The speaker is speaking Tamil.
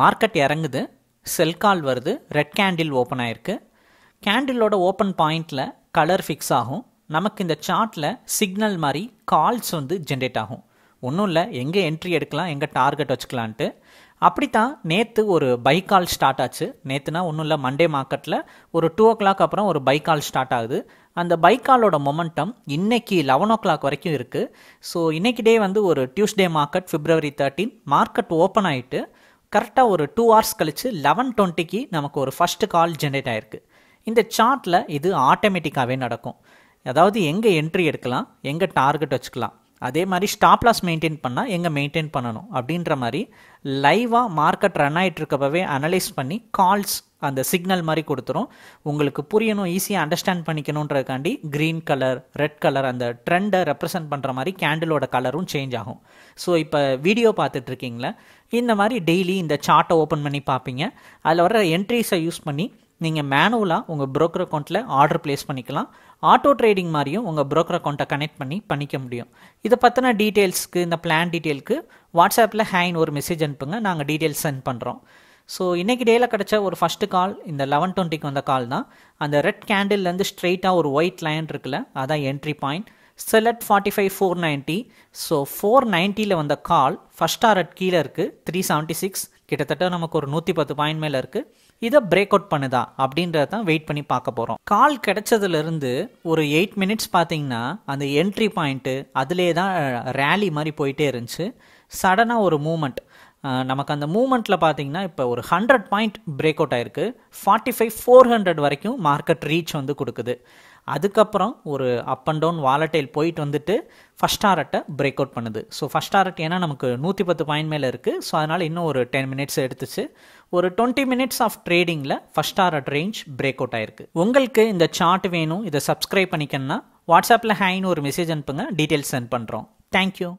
மார்க்கெட் இறங்குது செல் கால் வருது ரெட் கேண்டில் ஓப்பன் ஆயிருக்கு கேண்டிலோட ஓப்பன் பாயிண்டில் கலர் ஃபிக்ஸ் ஆகும் நமக்கு இந்த சார்ட்டில் சிக்னல் மாதிரி கால்ஸ் வந்து ஜென்ரேட் ஆகும் ஒன்றும் இல்லை எங்கே என்ட்ரி எடுக்கலாம் எங்கே டார்கெட் வச்சுக்கலான்ட்டு அப்படித்தான் நேற்று ஒரு பை கால் ஸ்டார்ட் ஆச்சு நேற்றுனா ஒன்றும் இல்லை மண்டே மார்க்கெட்டில் ஒரு டூ ஓ கிளாக் அப்புறம் ஒரு பை கால் ஸ்டார்ட் ஆகுது அந்த காலோட மொமெண்டம் இன்னைக்கு லெவன் ஓ கிளாக் வரைக்கும் இருக்குது ஸோ இன்றைக்கி டே வந்து ஒரு Tuesday market February thirteen market open ஆகிட்டு கரெக்டாக ஒரு டூ ஹவர்ஸ் கழித்து லெவன் டுவெண்ட்டிக்கு நமக்கு ஒரு ஃபஸ்ட்டு கால் ஜென்ரேட் ஆகிருக்கு இந்த சார்ட்டில் இது ஆட்டோமேட்டிக்காகவே நடக்கும் அதாவது எங்கே என்ட்ரி எடுக்கலாம் எங்கே டார்கெட் வச்சுக்கலாம் அதே மாதிரி ஸ்டாப் லாஸ் மெயின்டைன் பண்ணால் எங்கே மெயின்டைன் பண்ணணும் அப்படின்ற மாதிரி லைவாக மார்க்கெட் ரன் ஆகிட்டு இருக்கப்பவே அனலைஸ் பண்ணி கால்ஸ் அந்த சிக்னல் மாதிரி கொடுத்துரும் உங்களுக்கு புரியணும் ஈஸியாக அண்டர்ஸ்டாண்ட் பண்ணிக்கணுன்றதுக்காண்டி க்ரீன் கலர் ரெட் கலர் அந்த ட்ரெண்டை ரெப்ரசன்ட் பண்ணுற மாதிரி கேண்டிலோட கலரும் சேஞ்ச் ஆகும் ஸோ இப்போ வீடியோ பார்த்துட்ருக்கீங்களே இந்த மாதிரி டெய்லி இந்த சார்ட்டை ஓப்பன் பண்ணி பார்ப்பீங்க அதில் வர என்ட்ரிஸை யூஸ் பண்ணி நீங்கள் மேனுவலாக உங்கள் ப்ரோக்கர் அக்கௌண்ட்டில் ஆர்டர் ப்ளேஸ் பண்ணிக்கலாம் ஆட்டோ ட்ரேடிங் மாதிரியும் உங்கள் ப்ரோக்கர் அக்கௌண்ட்டை கனெக்ட் பண்ணி பண்ணிக்க முடியும் இதை பற்றின டீட்டெயில்ஸ்க்கு இந்த பிளான் டீட்டெயிலுக்கு வாட்ஸ்அப்பில் ஹேன் ஒரு மெசேஜ் அனுப்புங்க நாங்கள் டீட்டெயில்ஸ் சென்ட் பண்ணுறோம் ஸோ இன்றைக்கி டேயில் கிடச்ச ஒரு ஃபஸ்ட்டு கால் இந்த லெவன் டுவெண்ட்டிக்கு வந்த கால் தான் அந்த ரெட் கேண்டில்லேருந்து ஸ்ட்ரெயிட்டாக ஒரு ஒயிட் லைன் இருக்குல்ல அதான் entry point select forty five four ninety so four நைன்ட்டியில் வந்த கால் ஃபஸ்ட் ரெட் கீழே இருக்குது த்ரீ செவன்ட்டி சிக்ஸ் கிட்டத்தட்ட நமக்கு ஒரு நூற்றி பத்து பாயிண்ட் மேலே இருக்குது இதை பிரேக் அவுட் பண்ணுதா அப்படின்றத தான் வெயிட் பண்ணி பார்க்க போகிறோம் கால் கிடைச்சதுலேருந்து ஒரு எயிட் மினிட்ஸ் பார்த்தீங்கன்னா அந்த என்ட்ரி பாயிண்ட்டு அதிலே தான் ரேலி மாதிரி போயிட்டே இருந்துச்சு சடனாக ஒரு மூமெண்ட் நமக்கு அந்த மூமெண்ட்டில் பார்த்தீங்கன்னா இப்போ ஒரு ஹண்ட்ரட் பாயிண்ட் பிரேக் அவுட் ஆயிருக்கு ஃபார்ட்டி ஃபைவ் ஃபோர் ஹண்ட்ரட் வரைக்கும் மார்க்கெட் ரீச் வந்து கொடுக்குது அதுக்கப்புறம் ஒரு அப் அண்ட் டவுன் வாலட்டைல் போயிட்டு வந்துட்டு ஃபஸ்ட் டாரட்டை பிரேக் அவுட் பண்ணுது ஸோ ஃபஸ்ட் டாரட் ஏன்னா நமக்கு நூற்றி பத்து பாயிண்ட் மேலே இருக்குது ஸோ அதனால் இன்னும் ஒரு டென் மினிட்ஸ் எடுத்துச்சு ஒரு டுவெண்ட்டி மினிட்ஸ் ஆஃப் ட்ரேடிங்கில் first target range break out ஆயிருக்கு உங்களுக்கு இந்த சார்ட் வேணும் இதை சப்ஸ்கிரைப் பண்ணிக்கணும்னா வாட்ஸ்அப்பில் ஹேங்னு ஒரு மெசேஜ் அனுப்புங்க டீட்டெயில்ஸ் சென்ட் பண்ணுறோம் தேங்க்யூ